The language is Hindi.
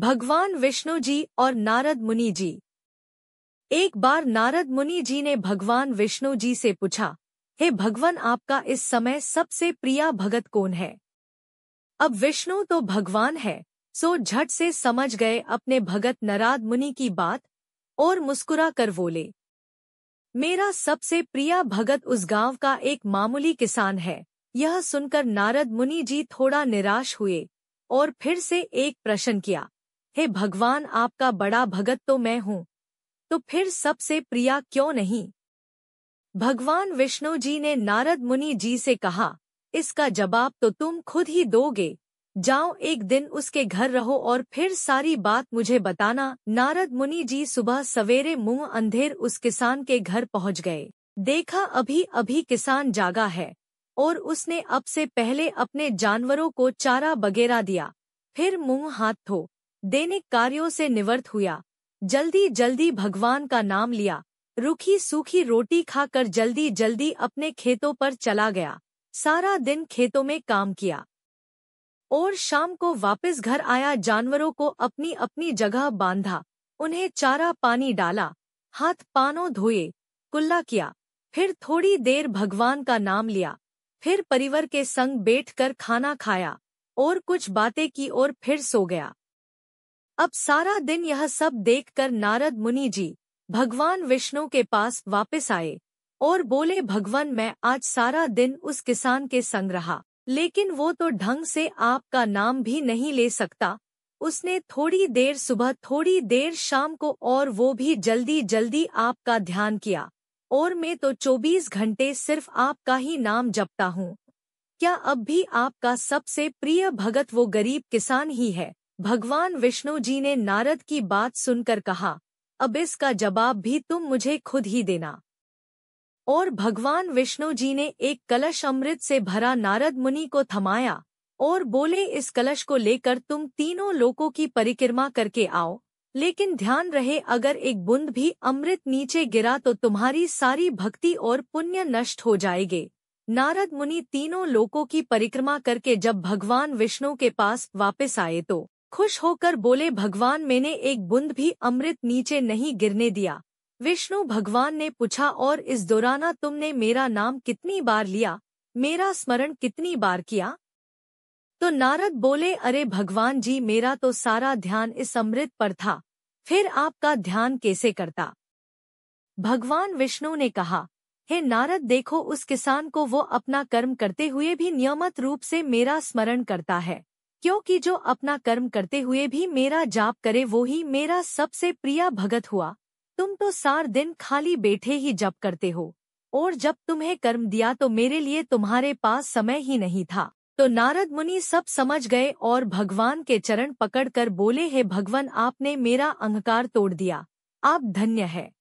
भगवान विष्णु जी और नारद मुनि जी एक बार नारद मुनि जी ने भगवान विष्णु जी से पूछा हे भगवान आपका इस समय सबसे प्रिय भगत कौन है अब विष्णु तो भगवान है सो झट से समझ गए अपने भगत नारद मुनि की बात और मुस्कुरा कर बोले मेरा सबसे प्रिय भगत उस गांव का एक मामूली किसान है यह सुनकर नारद मुनि जी थोड़ा निराश हुए और फिर से एक प्रश्न किया हे भगवान आपका बड़ा भगत तो मैं हूँ तो फिर सबसे प्रिया क्यों नहीं भगवान विष्णु जी ने नारद मुनि जी से कहा इसका जवाब तो तुम खुद ही दोगे जाओ एक दिन उसके घर रहो और फिर सारी बात मुझे बताना नारद मुनि जी सुबह सवेरे मुंह अंधेर उस किसान के घर पहुंच गए देखा अभी अभी किसान जागा है और उसने अब से पहले अपने जानवरों को चारा बगेरा दिया फिर मुंह हाथ धो दैनिक कार्यों से निवृत्त हुआ जल्दी जल्दी भगवान का नाम लिया रूखी सूखी रोटी खाकर जल्दी जल्दी अपने खेतों पर चला गया सारा दिन खेतों में काम किया और शाम को वापस घर आया जानवरों को अपनी अपनी जगह बांधा उन्हें चारा पानी डाला हाथ पानों धोए कुल्ला किया फिर थोड़ी देर भगवान का नाम लिया फिर परिवार के संग बैठकर खाना खाया और कुछ बातें की और फिर सो गया अब सारा दिन यह सब देखकर नारद मुनि जी भगवान विष्णु के पास वापस आए और बोले भगवान मैं आज सारा दिन उस किसान के संग रहा लेकिन वो तो ढंग से आपका नाम भी नहीं ले सकता उसने थोड़ी देर सुबह थोड़ी देर शाम को और वो भी जल्दी जल्दी आपका ध्यान किया और मैं तो 24 घंटे सिर्फ आपका ही नाम जपता हूँ क्या अब भी आपका सबसे प्रिय भगत वो गरीब किसान ही है भगवान विष्णु जी ने नारद की बात सुनकर कहा अब इसका जवाब भी तुम मुझे खुद ही देना और भगवान विष्णु जी ने एक कलश अमृत से भरा नारद मुनि को थमाया और बोले इस कलश को लेकर तुम तीनों लोगों की परिक्रमा करके आओ लेकिन ध्यान रहे अगर एक बुंद भी अमृत नीचे गिरा तो तुम्हारी सारी भक्ति और पुण्य नष्ट हो जाएंगे नारद मुनि तीनों लोगों की परिक्रमा करके जब भगवान विष्णु के पास वापस आए तो खुश होकर बोले भगवान मैंने एक बुंद भी अमृत नीचे नहीं गिरने दिया विष्णु भगवान ने पूछा और इस दौराना तुमने मेरा नाम कितनी बार लिया मेरा स्मरण कितनी बार किया तो नारद बोले अरे भगवान जी मेरा तो सारा ध्यान इस अमृत पर था फिर आपका ध्यान कैसे करता भगवान विष्णु ने कहा हे नारद देखो उस किसान को वो अपना कर्म करते हुए भी नियमित रूप से मेरा स्मरण करता है क्योंकि जो अपना कर्म करते हुए भी मेरा जाप करे वो ही मेरा सबसे प्रिय भगत हुआ तुम तो सार दिन खाली बैठे ही जप करते हो और जब तुम्हें कर्म दिया तो मेरे लिए तुम्हारे पास समय ही नहीं था तो नारद मुनि सब समझ गए और भगवान के चरण पकड़कर बोले हे भगवान आपने मेरा अंधकार तोड़ दिया आप धन्य है